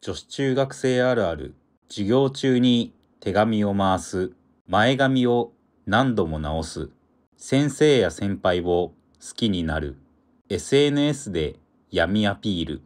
女子中学生あるある授業中に手紙を回す前髪を何度も直す先生や先輩を好きになる SNS で闇アピール